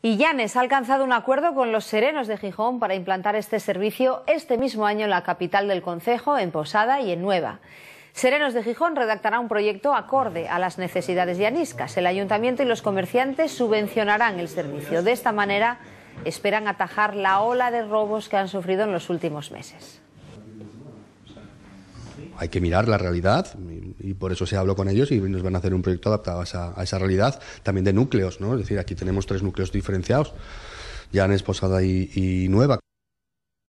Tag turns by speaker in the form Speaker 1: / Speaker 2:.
Speaker 1: Y Llanes ha alcanzado un acuerdo con los Serenos de Gijón para implantar este servicio este mismo año en la capital del Concejo, en Posada y en Nueva. Serenos de Gijón redactará un proyecto acorde a las necesidades llaniscas. El ayuntamiento y los comerciantes subvencionarán el servicio. De esta manera esperan atajar la ola de robos que han sufrido en los últimos meses
Speaker 2: hay que mirar la realidad y, por eso se habló con ellos y nos van a hacer un proyecto adaptado a esa, realidad, también de núcleos, ¿no? Es decir, aquí tenemos tres núcleos diferenciados, ya en Esposada y Nueva.